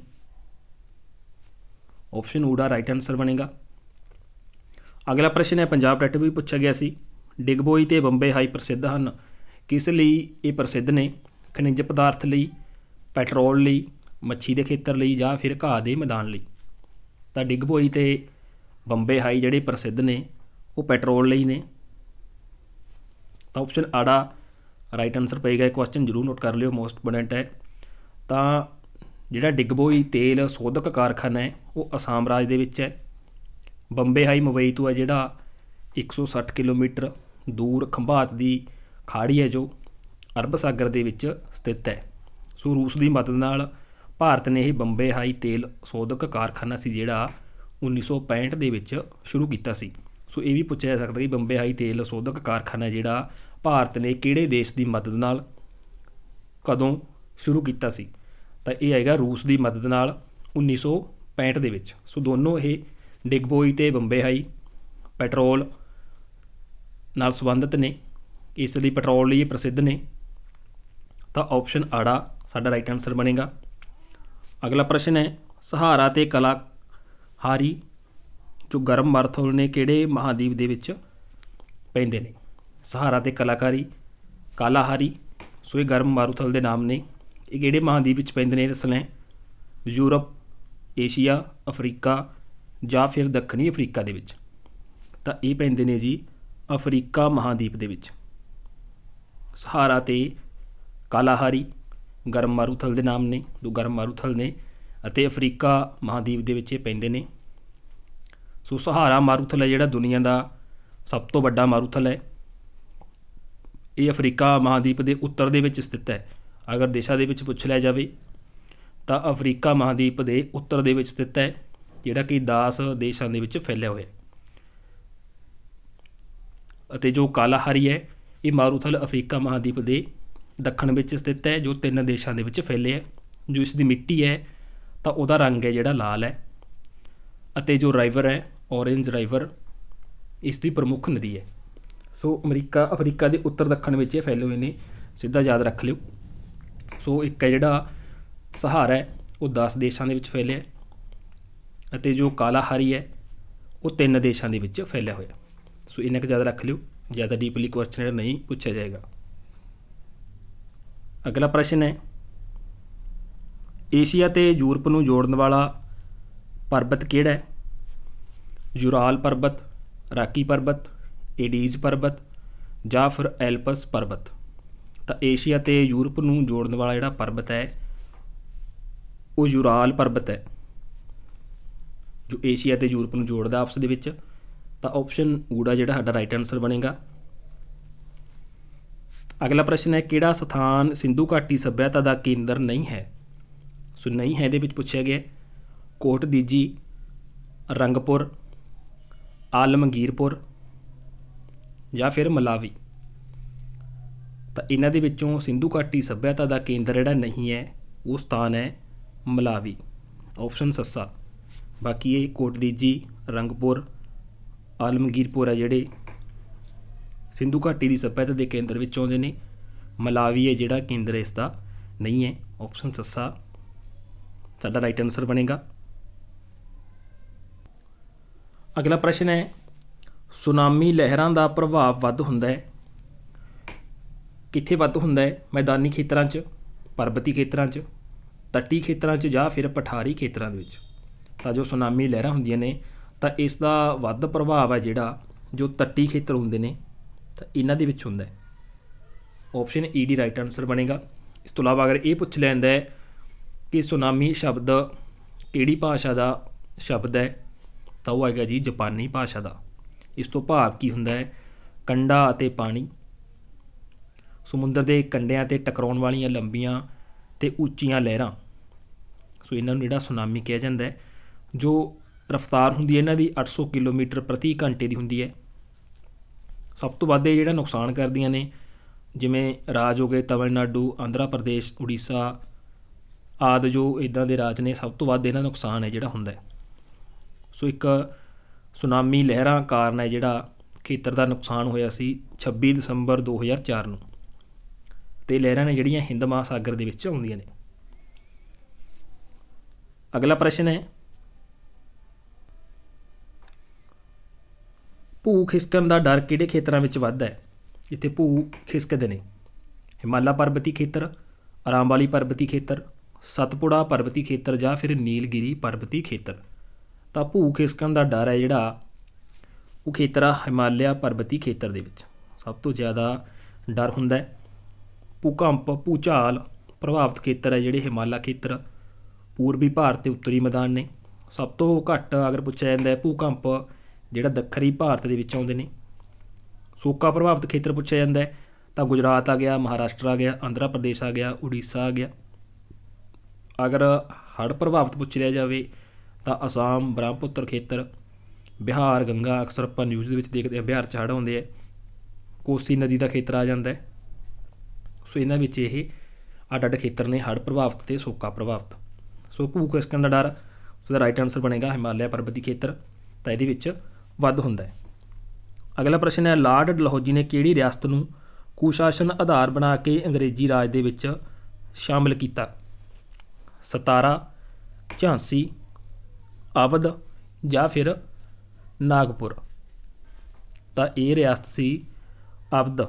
Speaker 1: ਆਪਸ਼ਨ ਊੜਾ ਰਾਈਟ ਆਨਸਰ ਬਣੇਗਾ ਅਗਲਾ ਪ੍ਰਸ਼ਨ ਹੈ ਪੰਜਾਬ ਟੈਟ ਵੀ ਪੁੱਛਿਆ ਗਿਆ ਸੀ ਡਿਗਬੋਈ ਤੇ ਬੰਬੇ ਹਾਈ ਪ੍ਰਸਿੱਧ ਹਨ ਕਿਸ ਲਈ ਇਹ ਪ੍ਰਸਿੱਧ ਨੇ ਖਣਿਜ ਪਦਾਰਥ ਲਈ ਪੈਟਰੋਲ ਲਈ ਮੱਛੀ ਦੇ ਖੇਤਰ ਲਈ ਜਾਂ ਫਿਰ ਘਾਹ ਦੇ ਮੈਦਾਨ ਲਈ ਤਾਂ ਡਿਗਬੋਈ ਤੇ ਬੰਬੇ ਹਾਈ ਜਿਹੜੇ ਪ੍ਰਸਿੱਧ ਨੇ ਉਹ ਪੈਟਰੋਲ ਲਈ ਨੇ ਤਾਂ ਆਪਸ਼ਨ ਆੜਾ ਰਾਈਟ ਆਨਸਰ ਪਏਗਾ ਇਹ ਕੁਐਸਚਨ ਜ਼ਰੂਰ ਨੋਟ ਕਰ ਲਿਓ ਮੋਸਟ ਇੰਪੋਰਟੈਂਟ ਹੈ ਤਾਂ ਜਿਹੜਾ ਡਿਗਬੋਈ ਤੇਲ ਸੋਧਕ ਕਾਰਖਾਨਾ ਹੈ ਉਹ ਅਸਾਮ ਰਾਜ ਦੇ ਵਿੱਚ ਹੈ ਬੰਬੇ ਹਾਈ ਮੁੰਬਈ ਤੋਂ ਹੈ ਜਿਹੜਾ 160 ਕਿਲੋਮੀਟਰ ਦੂਰ ਖੰਭਾਤ ਦੀ ਖਾੜੀ ਹੈ ਜੋ ਅਰਬ ਸਾਗਰ ਦੇ ਵਿੱਚ ਸਥਿਤ ਹੈ ਸੋ ਰੂਸ ਦੀ ਮਦਦ ਨਾਲ ਭਾਰਤ ਨੇ ਇਹ ਬੰਬੇ ਹਾਈ ਤੇਲ ਸੋਧਕ ਕਾਰਖਾਨਾ ਸੀ ਜਿਹੜਾ 1965 ਦੇ ਵਿੱਚ ਸ਼ੁਰੂ ਕੀਤਾ ਸੀ ਸੋ ਇਹ ਵੀ ਪੁੱਛਿਆ ਜਾ ਸਕਦਾ ਕਿ ਬੰਬੇ ਹਾਈ ਤੇਲ ਸੋਧਕ ਕਾਰਖਾਨਾ ਜਿਹੜਾ ਭਾਰਤ ਨੇ ਕਿਹੜੇ ਦੇਸ਼ ਦੀ ਮਦਦ ਨਾਲ ਕਦੋਂ ਸ਼ੁਰੂ ਕੀਤਾ ਸੀ ਤਾਂ ਇਹ ਆਏਗਾ ਰੂਸ ਦੀ ਮਦਦ ਨਾਲ 1965 ਦੇ ਵਿੱਚ ਸੋ ਦੋਨੋਂ ਇਹ ਡਿਗਬੋਈ ਤੇ ਬੰਬੇ ਹਾਈ ਪੈਟਰੋਲ ਨਾਲ ਸੰਬੰਧਿਤ ਨੇ ਇਸ ਲਈ ਪੈਟਰੋਲ ਲਈ ਪ੍ਰਸਿੱਧ ਨੇ ਤਾਂ ਆਪਸ਼ਨ ਆੜਾ ਸਾਡਾ ਰਾਈਟ ਆਨਸਰ ਬਣੇਗਾ ਅਗਲਾ ਪ੍ਰਸ਼ਨ ਹੈ ਸਹਾਰਾ ਤੇ ਕਲਾ ਹਾਰੀ ਜੋ ਗਰਮ ਮਾਰਥੋਲ ਨੇ ਕਿਹੜੇ ਮਹਾਦੀਪ ਦੇ ਵਿੱਚ ਪੈਂਦੇ ਨੇ ਸਹਾਰਾ ਤੇ ਕਲਾਕਾਰੀ ਕਾਲਾਹਾਰੀ ਸੋ ਇਹ ਗਰਮ ਮਾਰੂਥਲ ਦੇ ਨਾਮ ਨੇ ਇਹ ਕਿਹੜੇ ਮਹਾਦੀਪ ਵਿੱਚ ਪੈਂਦੇ ਨੇ ਰਸਲੇ ਯੂਰਪ ਏਸ਼ੀਆ ਅਫਰੀਕਾ ਜਾਂ ਫਿਰ ਦੱਖਣੀ ਅਫਰੀਕਾ ਦੇ ਵਿੱਚ ਤਾਂ ਇਹ ਪੈਂਦੇ ਨੇ ਜੀ ਅਫਰੀਕਾ ਮਹਾਦੀਪ ਦੇ ਵਿੱਚ ਸਹਾਰਾ ਤੇ ਕਾਲਾਹਾਰੀ ਗਰਮ ਮਾਰੂਥਲ ਦੇ ਨਾਮ ਨੇ ਦੋ ਗਰਮ ਮਾਰੂਥਲ ਨੇ ਅਤੇ ਅਫਰੀਕਾ ਮਹਾਦੀਪ ਦੇ ਵਿੱਚ ਇਹ ਪੈਂਦੇ ਨੇ ਸੋ ਸਹਾਰਾ ਮਾਰੂਥਲ ਹੈ ਜਿਹੜਾ ਦੁਨੀਆ ਦਾ ਸਭ ਤੋਂ ਵੱਡਾ ਮਾਰੂਥਲ ਹੈ ਇਹ ਅਫਰੀਕਾ ਮਹਾਦੀਪ ਦੇ ਉੱਤਰ ਦੇ ਵਿੱਚ ਸਥਿਤ ਹੈ ਅਗਰ ਦਿਸ਼ਾ ਦੇ ਵਿੱਚ ਪੁੱਛ ਲਿਆ ਜਾਵੇ ਤਾਂ ਅਫਰੀਕਾ ਮਹਾਦੀਪ ਦੇ ਉੱਤਰ ਦੇ ਵਿੱਚ ਸਥਿਤ ਹੈ ਜਿਹੜਾ ਕਿ 10 ਦੇਸ਼ਾਂ ਦੇ ਵਿੱਚ ਫੈਲਿਆ ਹੋਇਆ ਹੈ ਅਤੇ ਜੋ ਕਾਲਾਹਾਰੀ ਹੈ ਇਹ ਮਾਰੂਥਲ ਅਫਰੀਕਾ ਮਹਾਦੀਪ ਦੇ ਦੱਖਣ ਵਿੱਚ ਸਥਿਤ ਹੈ ਜੋ ਤਿੰਨ ਦੇਸ਼ਾਂ ਦੇ ਵਿੱਚ ਫੈਲੇ ਹੈ ਜੋ ਇਸ ਦੀ ਮਿੱਟੀ ਹੈ ਤਾਂ ਉਹਦਾ ਰੰਗ ਹੈ ਜਿਹੜਾ ਲਾਲ ਹੈ ਅਤੇ ਜੋ ਰਾਈਵਰ ਹੈ ਔਰੇਂਜ ਰਾਈਵਰ ਇਸ ਦੀ ਪ੍ਰਮੁੱਖ ਨਦੀ ਹੈ ਸੋ ਅਮਰੀਕਾ ਅਫਰੀਕਾ ਦੇ ਉੱਤਰ ਦੱਖਣ ਵਿੱਚ ਇਹ ਫੈਲੇ ਹੋਏ ਨੇ ਸਿੱਧਾ ਯਾਦ ਰੱਖ ਲਿਓ ਸੋ ਇੱਕ ਹੈ ਜਿਹੜਾ ਸਹਾਰਾ ਉਹ 10 ਦੇਸ਼ਾਂ ਦੇ ਵਿੱਚ ਫੈਲਿਆ ਅਤੇ ਜੋ ਕਾਲਾ ਹਰੀ ਹੈ ਉਹ ਤਿੰਨ ਦੇਸ਼ਾਂ ਦੇ ਵਿੱਚ ਫੈਲਿਆ ਹੋਇਆ ਸੋ ਇਹਨਾਂ ਕਿ ਜ਼ਿਆਦਾ ਰੱਖ ਲਿਓ ਜ਼ਿਆਦਾ ਡੀਪਲੀ ਕੁਐਸਚਨ ਨਹੀਂ ਪੁੱਛਿਆ ਜਾਏਗਾ ਅਗਲਾ ਪ੍ਰਸ਼ਨ ਹੈ ਏਸ਼ੀਆ ਤੇ ਯੂਰਪ ਨੂੰ ਜੋੜਨ ਵਾਲਾ ਪਰਬਤ ਕਿਹੜਾ ਹੈ ਯੂਰਾਲ ਪਰਬਤ ਰਾਕੀ ਪਰਬਤ ਏਡੀਜ਼ ਪਰਬਤ ਜਾਂ ਫਿਰ ਐਲਪਸ ਪਰਬਤ ਤਾਂ ਏਸ਼ੀਆ ਤੇ ਯੂਰਪ ਨੂੰ ਜੋੜਨ ਵਾਲਾ ਜਿਹੜਾ ਪਰਬਤ ਹੈ ਉਹ ਯੂਰਾਲ ਪਰਬਤ ਹੈ ਜੋ ਏਸ਼ੀਆ ਤੇ ਯੂਰਪ ਨੂੰ ਜੋੜਦਾ ਆਪਸ ਦੇ ਵਿੱਚ ਤਾਂ ਆਪਸ਼ਨ ਊੜਾ ਜਿਹੜਾ ਸਾਡਾ ਰਾਈਟ ਆਨਸਰ ਬਣੇਗਾ ਅਗਲਾ ਪ੍ਰਸ਼ਨ ਹੈ ਕਿਹੜਾ ਸਥਾਨ ਸਿੰਧੂ ਘਾਟੀ ਸਭਿਅਤਾ ਦਾ ਕੇਂਦਰ ਨਹੀਂ ਹੈ ਸੋ ਨਹੀਂ ਹੈ ਦੇ ਵਿੱਚ ਪੁੱਛਿਆ ਗਿਆ ਕੋਟ ਦੀਜੀ ਰੰਗਪੁਰ ਆਲਮਗੀਰਪੁਰ ਜਾਂ ਫਿਰ ਮਲਾਵੀ ਤਾਂ ਇਹਨਾਂ ਦੇ ਵਿੱਚੋਂ ਸਿੰਧੂ ਘਾਟੀ ਸੱਭਿਅਤਾ ਦਾ ਕੇਂਦਰ ਜਿਹੜਾ ਨਹੀਂ ਹੈ ਉਹ ਸਥਾਨ ਹੈ ਮਲਾਵੀ ਆਪਸ਼ਨ ਸੱਸਾ ਬਾਕੀ ਇਹ ਕੋਟਦੀਜੀ ਰੰਗਪੁਰ ਆਲਮਗੀਰਪੁਰ ਹੈ ਜਿਹੜੇ ਸਿੰਧੂ ਘਾਟੀ ਦੀ ਸੱਭਿਅਤਾ ਦੇ ਕੇਂਦਰ ਵਿੱਚ ਆਉਂਦੇ ਨੇ ਮਲਾਵੀ ਹੈ ਜਿਹੜਾ ਕੇਂਦਰ ਇਸ ਦਾ ਨਹੀਂ ਹੈ ਆਪਸ਼ਨ ਸੱਸਾ ਸਾਡਾ ਰਾਈਟ ਆਨਸਰ ਬਣੇਗਾ ਅਗਲਾ ਪ੍ਰਸ਼ਨ ਹੈ ਸੁਨਾਮੀ ਲਹਿਰਾਂ ਦਾ ਪ੍ਰਭਾਵ ਵੱਧ ਹੁੰਦਾ ਹੈ ਕਿੱਥੇ ਵੱਧ ਹੁੰਦਾ ਹੈ ਮੈਦਾਨੀ ਖੇਤਰਾਂ 'ਚ ਪਰਬਤੀ ਖੇਤਰਾਂ 'ਚ ਤੱਟੀ ਖੇਤਰਾਂ 'ਚ ਜਾਂ ਫਿਰ ਪਠਾਰੀ ਖੇਤਰਾਂ ਦੇ ਵਿੱਚ ਤਾਂ ਜੋ ਸੁਨਾਮੀ ਲਹਿਰਾਂ ਹੁੰਦੀਆਂ ਨੇ ਤਾਂ ਇਸ ਦਾ ਵੱਧ ਪ੍ਰਭਾਵ ਹੈ ਜਿਹੜਾ ਜੋ ਤੱਟੀ ਖੇਤਰ ਹੁੰਦੇ ਨੇ ਤਾਂ ਇਹਨਾਂ ਦੇ ਵਿੱਚ ਹੁੰਦਾ ਹੈ option E D right answer ਬਣੇਗਾ ਇਸ ਤੋਂ ਇਲਾਵਾ ਅਗਰ ਇਹ ਪੁੱਛ ਲੈਂਦਾ ਹੈ ਕਿ ਸੁਨਾਮੀ ਸ਼ਬਦ ਕਿਹੜੀ ਭਾਸ਼ਾ ਦਾ ਸ਼ਬਦ ਹੈ ਤਾਂ ਉਹ ਆਏਗਾ ਜੀ ਜਾਪਾਨੀ ਭਾਸ਼ਾ ਦਾ ਇਸ ਤੋਂ ਭਾਵ ਕੀ ਹੁੰਦਾ ਹੈ ਕੰਡਾ ਅਤੇ ਪਾਣੀ ਸਮੁੰਦਰ ਦੇ ਕੰਢਿਆਂ ਤੇ ਟਕਰਾਉਣ ਵਾਲੀਆਂ ਲੰਬੀਆਂ ਤੇ ਉੱਚੀਆਂ ਲਹਿਰਾਂ ਸੋ ਇਹਨਾਂ ਨੂੰ ਜਿਹੜਾ ਸੁਨਾਮੀ ਕਿਹਾ ਜਾਂਦਾ ਹੈ ਜੋ ਰਫ਼ਤਾਰ ਹੁੰਦੀ ਹੈ ਇਹਨਾਂ ਦੀ 800 ਕਿਲੋਮੀਟਰ ਪ੍ਰਤੀ ਘੰਟੇ ਦੀ ਹੁੰਦੀ ਹੈ ਸਭ ਤੋਂ ਵੱਧ ਇਹ ਜਿਹੜਾ ਨੁਕਸਾਨ ਕਰਦੀਆਂ ਨੇ ਜਿਵੇਂ ਰਾਜ ਹੋ ਗਏ ਤਮਿਲਨਾਡੂ ਆਂਧਰਾ ਪ੍ਰਦੇਸ਼ ਉੜੀਸਾ ਆਦ ਜੋ ਇਦਾਂ ਦੇ ਰਾਜ ਨੇ ਸਭ ਤੋਂ ਵੱਧ ਇਹਨਾਂ ਦਾ ਨੁਕਸਾਨ ਹੈ ਜਿਹੜਾ ਹੁੰਦਾ ਹੈ ਸੋ ਇੱਕ ਸੁਨਾਮੀ ਲਹਿਰਾਂ ਕਾਰਨ ਹੈ ਜਿਹੜਾ ਖੇਤਰ ਦਾ ਨੁਕਸਾਨ ਹੋਇਆ ਸੀ 26 ਦਸੰਬਰ 2004 ਨੂੰ ਤੇ ਲਹਿਰਾਂ ਨੇ ਜਿਹੜੀਆਂ ਹਿੰਦ ਮਹਾਸਾਗਰ ਦੇ ਵਿੱਚ ਆਉਂਦੀਆਂ ਨੇ ਅਗਲਾ ਪ੍ਰਸ਼ਨ ਹੈ ਭੂ ਖਿਸਕਣ ਦਾ ਡਰ ਕਿਹੜੇ ਖੇਤਰਾਂ ਵਿੱਚ ਵੱਧਦਾ ਹੈ ਜਿੱਥੇ ਭੂ ਖਿਸਕਦੇ ਨੇ ਹਿਮਾਲਾ ਪਰਬਤੀ ਖੇਤਰ ਆਰਾਮ ਵਾਲੀ ਪਰਬਤੀ ਖੇਤਰ ਸਤਪੁੜਾ ਪਰਬਤੀ ਖੇਤਰ ਜਾਂ ਫਿਰ ਨੀਲਗਿਰੀ ਪਰਬਤੀ ਖੇਤਰ ਤਾਂ ਭੂ ਖਿਸਕਣ ਦਾ ਡਰ ਹੈ ਜਿਹੜਾ ਉਹ ਖੇਤਰ ਹਿਮਾਲਿਆ ਪਰਬਤੀ ਖੇਤਰ ਦੇ ਵਿੱਚ ਸਭ ਤੋਂ ਜ਼ਿਆਦਾ ਡਰ ਹੁੰਦਾ ਹੈ ਭੂਕੰਪ ਭੂਚਾਲ ਪ੍ਰਭਾਵਿਤ ਖੇਤਰ ਹੈ ਜਿਹੜੇ ਹਿਮਾਲਾ ਖੇਤਰ ਪੂਰਬੀ ਭਾਰਤ ਤੇ ਉੱਤਰੀ ਮੈਦਾਨ ਨੇ ਸਭ ਤੋਂ ਘੱਟ ਅਗਰ ਪੁੱਛਿਆ ਜਾਂਦਾ ਹੈ ਭੂਕੰਪ ਜਿਹੜਾ ਦੱਖਣੀ ਭਾਰਤ ਦੇ ਵਿੱਚ ਆਉਂਦੇ ਨੇ ਸੋਕਾ ਪ੍ਰਭਾਵਿਤ ਖੇਤਰ ਪੁੱਛਿਆ ਜਾਂਦਾ ਹੈ ਤਾਂ ਗੁਜਰਾਤ ਆ ਗਿਆ ਮਹਾਰਾਸ਼ਟਰ ਆ ਗਿਆ ਆਂਧਰਾ ਪ੍ਰਦੇਸ਼ ਆ ਗਿਆ ਉੜੀਸਾ ਆ ਗਿਆ ਅਗਰ ਹੜ੍ਹ ਪ੍ਰਭਾਵਿਤ ਪੁੱਛ ਲਿਆ ਜਾਵੇ ਤਾਂ ਅਸਾਮ ਬ੍ਰਹਮਪੁੱਤਰ ਖੇਤਰ ਬਿਹਾਰ ਗੰਗਾ ਅਕਸਰ ਆਪਾਂ ਨਿਊਜ਼ ਦੇ ਵਿੱਚ ਦੇਖਦੇ ਆ ਬਿਹਾਰ ਚ ਹੜ੍ਹ ਆਉਂਦੇ ਆ ਕੋਸੀ ਨਦੀ ਦਾ ਖੇਤਰ ਆ ਜਾਂਦਾ ਹੈ ਸੋ ਇਹਨਾਂ ਵਿੱਚ ਇਹ ਅੱਡ ਅੱਡ ਖੇਤਰ ਨੇ ਹੜ੍ਹ ਪ੍ਰਭਾਵਿਤ ਤੇ ਸੋਕਾ ਪ੍ਰਭਾਵਿਤ ਸੋ ਭੂਖ ਖਿਸਕਣ ਦਾ ਡਰ ਸੋ ਦਾ ਰਾਈਟ ਆਨਸਰ ਬਣੇਗਾ ਹਿਮਾਲਿਆ ਪਰਬਤੀ ਖੇਤਰ ਤਾਂ ਇਹਦੇ ਵਿੱਚ ਵੱਧ ਹੁੰਦਾ ਹੈ ਅਗਲਾ ਪ੍ਰਸ਼ਨ ਹੈ ਲਾਰਡ ਡਲਹੌਜੀ ਨੇ ਕਿਹੜੀ ਰਿਆਸਤ ਨੂੰ ਕੁਸ਼ਾਸਨ ਆਧਾਰ ਬਣਾ ਕੇ ਅੰਗਰੇਜ਼ੀ ਰਾਜ ਦੇ ਵਿੱਚ ਸ਼ਾਮਲ ਕੀਤਾ ਸਤਾਰਾ ਝਾਂਸੀ ਆਵਦ ਜਾਂ ਫਿਰ ਨਾਗਪੁਰ ਤਾਂ ਇਹ ਰਿਆਸਤ ਸੀ ਆਵਦ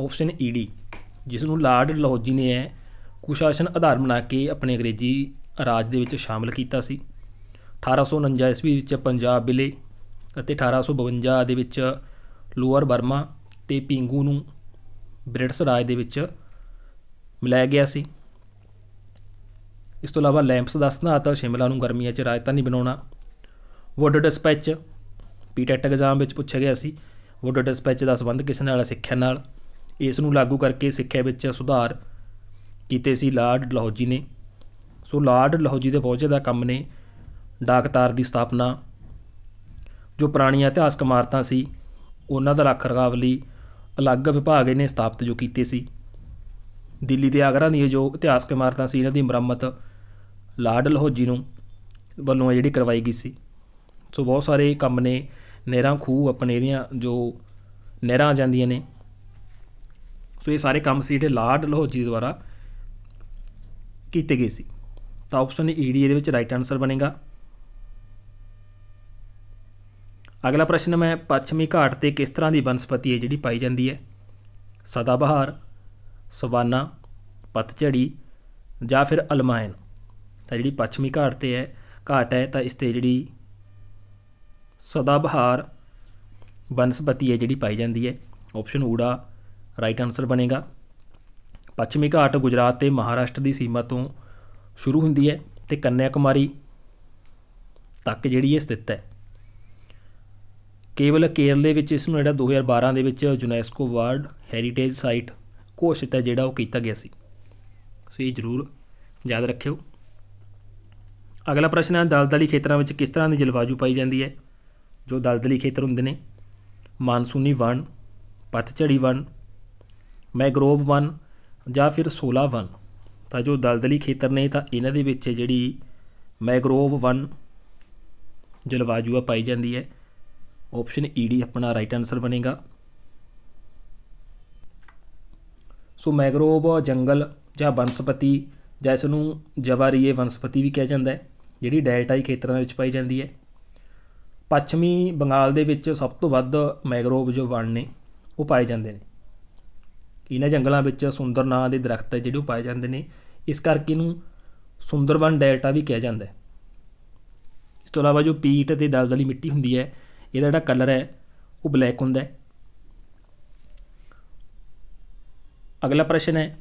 Speaker 1: ਆਪਸ਼ਨ ਈਡੀ ਜਿਸ ਨੂੰ ਲਾਰਡ ਲੋਜੀ ਨੇ ਹੈ ਕੁਸ਼ਾਸਨ ਆਧਾਰ ਬਣਾ ਕੇ ਆਪਣੇ ਅੰਗਰੇਜ਼ੀ ਰਾਜ ਦੇ ਵਿੱਚ ਸ਼ਾਮਲ ਕੀਤਾ ਸੀ 1849 ਈਸਵੀ ਵਿੱਚ ਪੰਜਾਬ ਬਿਲੇ ਅਤੇ 1852 ਦੇ ਵਿੱਚ ਲੋਅਰ ਬਰਮਾ ਤੇ ਪਿੰਗੂ ਨੂੰ ਬ੍ਰਿਟਿਸ਼ ਰਾਜ ਦੇ ਵਿੱਚ ਮਿਲਾਇਆ ਗਿਆ ਸੀ ਇਸ ਤੋਂ ਇਲਾਵਾ ਲੈਂਪਸ ਦਾ ਸਨਾਤਾ ਸ਼ਿਮਲਾ ਨੂੰ ਗਰਮੀਆਂ 'ਚ ਰਾਜਧਾਨੀ ਬਣਾਉਣਾ ਵੋਟਰ ਡਿਸਪੈਚ ਪੀਟੈਟ ਐਗਜ਼ਾਮ ਵਿੱਚ ਪੁੱਛਿਆ ਗਿਆ ਸੀ ਵੋਟਰ ਡਿਸਪੈਚ ਦਾ ਸਬੰਧ ਕਿਸ ਨਾਲ ਸਿੱਖਿਆ ਨਾਲ ਇਸ ਨੂੰ ਲਾਗੂ ਕਰਕੇ ਸਿੱਖਿਆ ਵਿੱਚ ਸੁਧਾਰ ਕੀਤੇ ਸੀ ਲਾਰਡ ਲਾਹੌਜੀ ਨੇ ਸੋ ਲਾਰਡ ਲਾਹੌਜੀ ਦੇ ਬਹੁਤ ਜ਼ਿਆਦਾ ਕੰਮ ਨੇ ਡਾਕਤਾਰ ਦੀ ਸਥਾਪਨਾ ਜੋ ਪੁਰਾਣੀਆਂ ਇਤਿਹਾਸਕ ਇਮਾਰਤਾਂ ਸੀ ਉਹਨਾਂ ਦਾ ਰੱਖ ਰਖਾਵ ਲਈ ਅਲੱਗ ਵਿਭਾਗ ਇਹਨੇ ਸਥਾਪਿਤ ਜੋ ਕੀਤੇ ਸੀ ਦਿੱਲੀ ਤੇ ਆਗਰਾ ਦੀਆਂ ਜੋ ਇਤਿਹਾਸਕ ਇਮਾਰਤਾਂ ਸੀ ਇਹਨਾਂ ਦੀ ਮੁਰੰਮਤ ਲਾਰਡ ਲਾਹੌਜੀ ਨੂੰ ਵੱਲੋਂ ਜਿਹੜੀ ਕਰਵਾਈ ਗਈ ਸੀ ਸੋ ਬਹੁਤ ਸਾਰੇ ਕੰਮ ਨੇ ਨਹਿਰਾਂ ਖੂਹ ਆਪਣੇ ਇਹਦੀਆਂ ਜੋ ਨਹਿਰਾਂ ਜਾਂਦੀਆਂ ਨੇ ਸੋ ਇਹ ਸਾਰੇ ਕੰਮ ਸੀ ਜਿਹੜੇ ਲਾਰਡ ਲੋਹਜੀ ਦੁਆਰਾ ਕੀਤੇ ਗਏ ਸੀ ਤਾਂ ਆਪਸ਼ਨ ਡੀ ਇਹਦੇ ਵਿੱਚ ਰਾਈਟ ਆਨਸਰ ਬਣੇਗਾ ਅਗਲਾ ਪ੍ਰਸ਼ਨ ਹੈ ਪੱਛਮੀ ਘਾਟ ਤੇ ਕਿਸ ਤਰ੍ਹਾਂ ਦੀ ਬਨਸਪਤੀ ਹੈ ਜਿਹੜੀ ਪਾਈ ਜਾਂਦੀ ਹੈ ਸਦਾਬਹਾਰ ਸਵਾਨਾ ਪਤਝੜੀ ਜਾਂ ਫਿਰ ਅਲਮਾਇਨ ਤਾਂ ਜਿਹੜੀ ਪੱਛਮੀ ਘਾਟ ਤੇ ਹੈ ਘਾਟ ਹੈ ਤਾਂ ਇਸ ਤੇ ਜਿਹੜੀ ਸਦਾਬਹਾਰ ਬਨਸਪਤੀ ਹੈ ਜਿਹੜੀ ਪਾਈ ਜਾਂਦੀ ਹੈ ਆਪਸ਼ਨ ਊੜਾ ਰਾਈਟ ਆਨਸਰ ਬਣੇਗਾ ਪੱਛਮੀ ਘਾਟ ਗੁਜਰਾਤ ਤੇ ਮਹਾਰਾਸ਼ਟਰ ਦੀ ਸੀਮਾ ਤੋਂ ਸ਼ੁਰੂ ਹੁੰਦੀ ਹੈ ਤੇ ਕੰਨਿਆ ਕੁਮਾਰੀ ਤੱਕ ਜਿਹੜੀ ਇਹ ਸਥਿਤ ਹੈ ਕੇਵਲ ਦੇ ਵਿੱਚ ਇਸ ਨੂੰ ਜਿਹੜਾ 2012 ਦੇ ਵਿੱਚ ਯੂਨੈਸਕੋ ਵਰਲਡ ਹੈਰੀਟੇਜ ਸਾਈਟ ਘੋਸ਼ਿਤ ਹੈ ਜਿਹੜਾ ਉਹ ਕੀਤਾ ਗਿਆ ਸੀ ਸੋ ਇਹ ਜ਼ਰੂਰ ਯਾਦ ਰੱਖਿਓ ਅਗਲਾ ਪ੍ਰਸ਼ਨ ਹੈ ਦਲਦਲੀ ਖੇਤਰਾਂ ਵਿੱਚ ਕਿਸ ਤਰ੍ਹਾਂ ਦੀ ਜਲਵਾਯੂ ਪਾਈ ਜਾਂਦੀ ਹੈ ਜੋ ਦਲਦਲੀ ਖੇਤਰ ਹੁੰਦੇ ਨੇ ਮਾਨਸੂਨੀ ਵਣ ਪਤਝੜੀ ਵਣ ਮੈਗਰੋਵ ਵਨ ਜਾਂ ਫਿਰ ਸੋਲਾ ਵਨ ਤਾਂ ਜੋ ਦਲਦਲੀ ਖੇਤਰ ਨੇ ਤਾਂ ਇਹਨਾਂ ਦੇ ਵਿੱਚ ਜਿਹੜੀ ਮੈਗਰੋਵ ਵਨ ਆ ਪਾਈ ਜਾਂਦੀ ਹੈ ਆਪਸ਼ਨ ਈਡੀ ਆਪਣਾ ਰਾਈਟ ਆਨਸਰ ਬਣੇਗਾ ਸੋ ਮੈਗਰੋਵ ਜੰਗਲ ਜਾਂ ਬਨਸਪਤੀ ਜਿਸ ਨੂੰ ਜਵਾਰੀਏ ਬਨਸਪਤੀ ਵੀ ਕਿਹਾ ਜਾਂਦਾ ਹੈ ਜਿਹੜੀ ਡੈਲਟਾਈ ਖੇਤਰਾਂ ਵਿੱਚ ਪਾਈ ਜਾਂਦੀ ਹੈ ਪੱਛਮੀ ਬੰਗਾਲ ਦੇ ਵਿੱਚ ਸਭ ਤੋਂ ਵੱਧ ਮੈਗਰੋਵ ਜੋ ਵਣ ਨੇ ਉਹ ਪਾਏ ਜਾਂਦੇ ਨੇ ਇਹਨਾਂ ਜੰਗਲਾਂ ਵਿੱਚ ਸੁੰਦਰ ਨਾਂ ਦੇ ਦਰਖਤ ਹੈ ਜਿਹੜੇ ਪਾਏ ਜਾਂਦੇ ਨੇ ਇਸ ਕਰਕੇ ਇਹਨੂੰ ਸੁੰਦਰਬਨ ਡੈਲਟਾ ਵੀ ਕਿਹਾ ਜਾਂਦਾ ਹੈ ਇਸ ਤੋਂ ਇਲਾਵਾ ਜੋ ਪੀਟ ਅਤੇ ਦਲਦਲੀ ਮਿੱਟੀ ਹੁੰਦੀ ਹੈ ਇਹਦਾ ਜਿਹੜਾ ਕਲਰ ਹੈ ਉਹ ਬਲੈਕ ਹੁੰਦਾ ਹੈ ਅਗਲਾ ਪ੍ਰਸ਼ਨ ਹੈ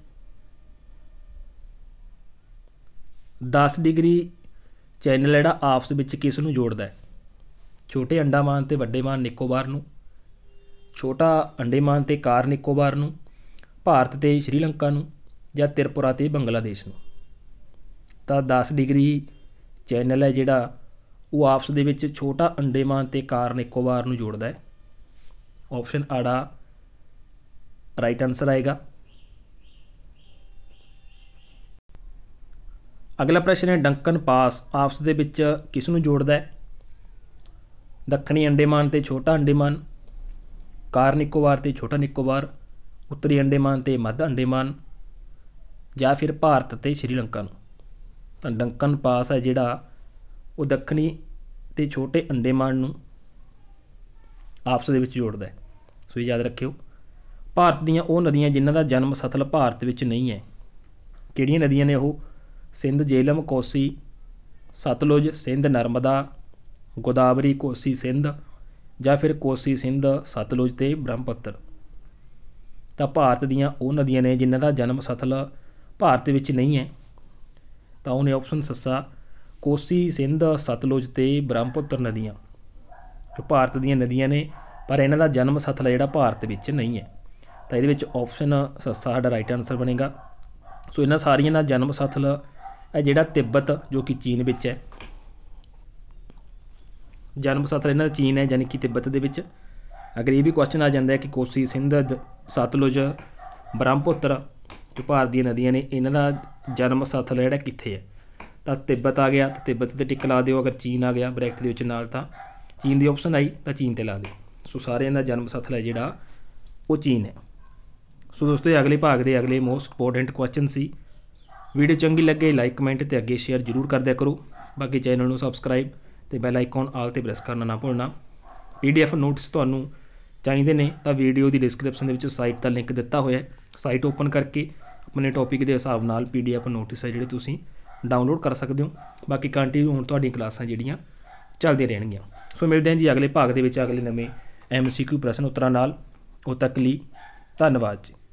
Speaker 1: 10 ਡਿਗਰੀ ਚੈਨਲ ਜਿਹੜਾ ਆਪਸ ਵਿੱਚ ਕਿਸ ਨੂੰ ਜੋੜਦਾ ਹੈ ਛੋਟੇ ਅੰਡਾਮਾਨ ਤੇ ਵੱਡੇ ਮਾਨ ਨਿਕੋਬਾਰ ਨੂੰ ਛੋਟਾ ਅੰਡੇਮਾਨ ਤੇ ਕਾਰ ਨਿਕੋਬਾਰ ਨੂੰ ਭਾਰਤ ਤੇ ਸ਼੍ਰੀਲੰਕਾ ਨੂੰ ਜਾਂ ਤਿਰਪੁਰਾ ਤੇ ਬੰਗਲਾਦੇਸ਼ ਨੂੰ ਤਾਂ 10 ਡਿਗਰੀ ਚੈਨਲ ਹੈ ਜਿਹੜਾ ਉਹ ਆਪਸ ਦੇ ਵਿੱਚ ਛੋਟਾ ਅੰਡੇਮਾਨ ਤੇ ਕਾਰ ਨੂੰ ਜੋੜਦਾ ਹੈ ਆਪਸ਼ਨ ਆੜਾ ਰਾਈਟ ਆਨਸਰ ਆਏਗਾ ਅਗਲਾ ਪ੍ਰਸ਼ਨ ਹੈ ਡੰਕਨ ਪਾਸ ਆਪਸ ਦੇ ਵਿੱਚ ਕਿਸ ਨੂੰ ਜੋੜਦਾ ਹੈ ਦੱਖਣੀ ਅੰਡੇਮਾਨ ਤੇ ਛੋਟਾ ਅੰਡੇਮਾਨ ਕਾਰ ਤੇ ਛੋਟਾ ਨਿਕੋਬਾਰ ਉੱਤਰੀ ਅੰਡੇਮਾਨ ਤੇ ਮੱਧ ਅੰਡੇਮਾਨ ਜਾਂ ਫਿਰ ਭਾਰਤ ਤੇ ਸ਼੍ਰੀਲੰਕਾ ਨੂੰ ਤਾਂ ਡੰਕਨ ਪਾਸ ਹੈ ਜਿਹੜਾ ਉਹ ਦੱਖਣੀ ਤੇ ਛੋਟੇ ਅੰਡੇਮਾਨ ਨੂੰ ਆਪਸ ਦੇ ਵਿੱਚ ਜੋੜਦਾ ਹੈ ਸੋ ਇਹ ਯਾਦ ਰੱਖਿਓ ਭਾਰਤ ਦੀਆਂ ਉਹ ਨਦੀਆਂ ਜਿਨ੍ਹਾਂ ਦਾ ਜਨਮ ਸਥਲ ਭਾਰਤ ਵਿੱਚ ਨਹੀਂ ਹੈ ਕਿਹੜੀਆਂ ਨਦੀਆਂ ਨੇ ਉਹ ਸਿੰਧ ਜੇਲਮ ਕੋਸੀ ਸਤਲੁਜ ਸਿੰਧ ਨਰਮਦਾ ਗੋਦਾਵਰੀ ਕੋਸੀ ਸਿੰਧ ਜਾਂ ਫਿਰ ਕੋਸੀ ਸਿੰਧ ਸਤਲੁਜ ਤੇ ਬ੍ਰਹਮਪੁੱਤਰ ਤਾਂ ਭਾਰਤ ਦੀਆਂ ਉਹ ਨਦੀਆਂ ਨੇ ਜਿਨ੍ਹਾਂ ਦਾ ਜਨਮ ਸਥਲ ਭਾਰਤ ਵਿੱਚ ਨਹੀਂ ਹੈ ਤਾਂ ਉਹਨੇ ਆਪਸ਼ਨ ਸੱਸਾ ਕੋਸੀ ਸਿੰਧ ਸਤਲੁਜ ਤੇ ਬ੍ਰਹਮਪੁੱਤਰ ਨਦੀਆਂ ਜੋ ਭਾਰਤ ਦੀਆਂ ਨਦੀਆਂ ਨੇ ਪਰ ਇਹਨਾਂ ਦਾ ਜਨਮ ਸਥਲ ਜਿਹੜਾ ਭਾਰਤ ਵਿੱਚ ਨਹੀਂ ਹੈ ਤਾਂ ਇਹਦੇ ਵਿੱਚ ਆਪਸ਼ਨ ਸੱਸਾ ਸਾਡਾ ਰਾਈਟ ਆਨਸਰ ਬਣੇਗਾ ਸੋ ਇਹਨਾਂ ਸਾਰੀਆਂ ਦਾ ਜਨਮ ਸਥਲ ਇਹ ਜਿਹੜਾ ਤਿੱਬਤ ਜੋ ਕਿ ਚੀਨ ਵਿੱਚ ਹੈ ਜਨਮ ਸਥਲ ਇਹਨਾਂ ਦਾ ਚੀਨ ਹੈ ਯਾਨੀ ਕਿ ਤਿੱਬਤ ਦੇ ਵਿੱਚ ਅਗਰ ਇਹ ਵੀ ਕੁਐਸਚਨ ਆ ਜਾਂਦਾ ਹੈ ਕਿ ਕੋਸੀ ਸਿੰਧ ਸਤਲੁਜ ਬ੍ਰਹਮਪੁੱਤਰ ਜੋ ਭਾਰਤੀ ਨਦੀਆਂ ਨੇ ਇਹਨਾਂ ਦਾ ਜਨਮ ਸਥਲ ਜਿਹੜਾ ਕਿੱਥੇ ਹੈ ਤਾਂ ਤਿੱਬਤ ਆ ਗਿਆ ਤਾਂ ਤਿੱਬਤ ਤੇ ਟਿਕ ਲਾ ਦਿਓ ਅਗਰ ਚੀਨ ਆ ਗਿਆ ਬ੍ਰੈਕਟ ਦੇ ਵਿੱਚ ਨਾਲ ਤਾਂ ਚੀਨ ਦੀ ਆਪਸ਼ਨ ਆਈ ਤਾਂ ਚੀਨ ਤੇ ਲਾ ਦਿਓ ਸੋ ਸਾਰਿਆਂ ਦਾ ਜਨਮ ਸਥਲ ਹੈ ਜਿਹੜਾ ਉਹ ਚੀਨ ਹੈ ਸੋ ਦੋਸਤੋ ਇਹ ਅਗਲੇ ਭਾਗ ਦੇ ਅਗਲੇ ਮੋਸਟ ਇੰਪੋਰਟੈਂਟ ਕੁਐਸਚਨ ਸੀ ਵੀਡੀਓ ਚੰਗੀ ਲੱਗੇ ਲਾਈਕ ਕਮੈਂਟ ਤੇ ਅੱਗੇ ਸ਼ੇਅਰ ਜਰੂਰ ਕਰ ਦਿਆ ਕਰੋ ਬਾਕੀ ਚੈਨਲ ਨੂੰ ਸਬਸਕ੍ਰਾਈਬ ਤੇ ਬੈਲ ਆਈਕਨ ਆਲ ਤੇ ਪ੍ਰੈਸ ਕਰਨਾ ਨਾ ਭੁੱਲਣਾ ਪੀਡੀਐਫ ਨੋਟਸ ਤੁਹਾਨੂੰ ਚਾਹੀਦੇ ਨੇ ਤਾਂ ਵੀਡੀਓ ਦੀ ਡਿਸਕ੍ਰਿਪਸ਼ਨ ਦੇ ਵਿੱਚ ਸਾਈਟ ਦਾ ਲਿੰਕ ਦਿੱਤਾ ਹੋਇਆ ਹੈ ਸਾਈਟ ਓਪਨ ਕਰਕੇ ਆਪਣੇ ਟੌਪਿਕ ਦੇ ਹਿਸਾਬ ਨਾਲ ਪੀਡੀਐਫ ਨੋਟਿਸ ਹੈ ਜਿਹੜੇ ਤੁਸੀਂ ਡਾਊਨਲੋਡ ਕਰ ਸਕਦੇ ਹੋ ਬਾਕੀ ਕੰਟੀਨਿਊ ਹੁਣ ਤੁਹਾਡੀਆਂ ਕਲਾਸਾਂ ਜਿਹੜੀਆਂ ਚੱਲਦੀਆਂ ਰਹਿਣਗੀਆਂ ਸੋ ਮਿਲਦੇ ਹਾਂ ਜੀ ਅਗਲੇ ਭਾਗ ਦੇ ਵਿੱਚ ਅਗਲੇ ਨਵੇਂ ਐਮਸੀਕਿਊ ਪ੍ਰਸ਼ਨ ਉੱਤਰਾਂ ਨਾਲ ਉਹ ਤੱਕ ਲਈ ਧੰਨਵਾਦ ਜੀ